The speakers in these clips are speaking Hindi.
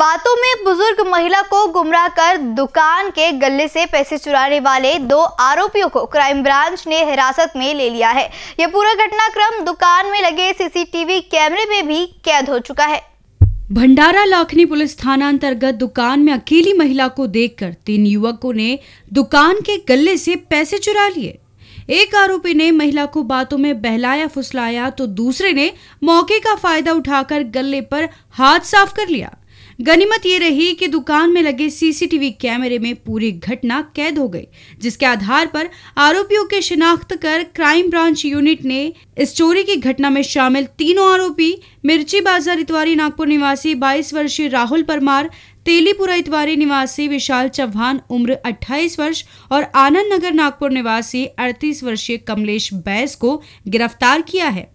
बातों में बुजुर्ग महिला को गुमराह कर दुकान के गले से पैसे चुराने वाले दो आरोपियों को क्राइम ब्रांच ने हिरासत में ले लिया है यह पूरा घटनाक्रम दुकान में लगे सीसीटीवी कैमरे में भी कैद हो चुका है भंडारा लाखनी पुलिस थाना अंतर्गत दुकान में अकेली महिला को देखकर तीन युवकों ने दुकान के गले से पैसे चुरा लिए एक आरोपी ने महिला को बातों में बहलाया फुसलाया तो दूसरे ने मौके का फायदा उठाकर गले पर हाथ साफ कर लिया गनीमत ये रही कि दुकान में लगे सीसीटीवी कैमरे में पूरी घटना कैद हो गई जिसके आधार पर आरोपियों के शिनाख्त कर क्राइम ब्रांच यूनिट ने इस चोरी की घटना में शामिल तीनों आरोपी मिर्ची बाजार इतवारी नागपुर निवासी 22 वर्षीय राहुल परमार तेलीपुरा इतवारी निवासी विशाल चौहान उम्र 28 वर्ष और आनंद नगर नागपुर निवासी 38 वर्षीय कमलेश बैस को गिरफ्तार किया है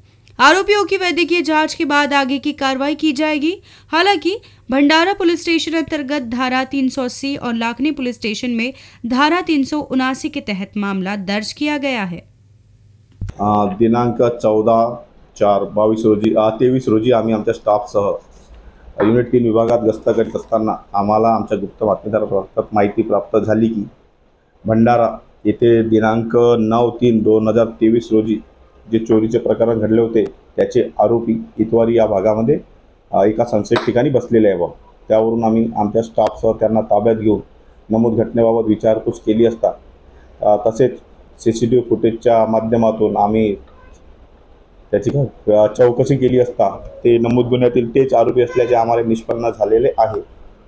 आरोपियों की वैद्यकीय जांच के बाद आगे की कार्रवाई की जाएगी हालांकि भंडारा पुलिस स्टेशन अंतर्गत धारा 380 और लाखनी पुलिस स्टेशन में धारा तीन के तहत मामला दर्ज किया गया है दिनांक चौदह चार बावीस रोजी तेवीस रोजी आम स्टाफ सह युनिट तीन विभागात गस्त करीत आम आम गुप्त बारमीदारा महति प्राप्त झाली की भंडारा ये दिनांक नौ तीन दोन हजार तेवीस रोजी जे चोरीचे प्रकरण घडले होते त्याचे आरोपी इतवारी या भागामध्ये एका सनसेट ठिकाणी बसलेले आहे बा त्यावरून आम्ही आमच्या स्टाफसह त्यांना ताब्यात घेऊन नमूद घटनेबाबत विचारपूस केली असता तसेच सी सी टी व्ही फुटेजच्या माध्यमातून आम्ही त्याची चौकशी केली असता ते नमूद गुन्ह्यातील तेच आरोपी असल्याचे आम्हाला निष्पन्न झालेले आहे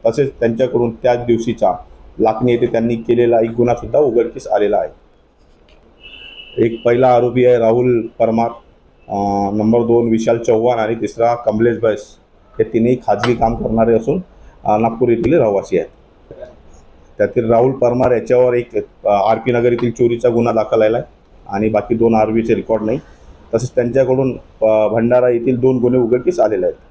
तसेच त्यांच्याकडून त्याच दिवशीचा लाखणी येथे त्यांनी केलेला एक गुन्हासुद्धा उघडकीस आलेला आहे एक पहिला आरोपी आहे राहुल परमार नंबर दोन विशाल चव्हाण आणि तिसरा कमलेश बैस हे तिन्ही खाजगी काम करणारे असून नागपूर येथील रहिवासी आहेत त्यातील राहुल परमार याच्यावर एक आर पी नगर येथील चोरीचा गुन्हा दाखल आला आहे आणि बाकी दोन आरबीचे रेकॉर्ड नाही तसेच त्यांच्याकडून भंडारा येथील दोन गुन्हे उघडकीस आलेले आहेत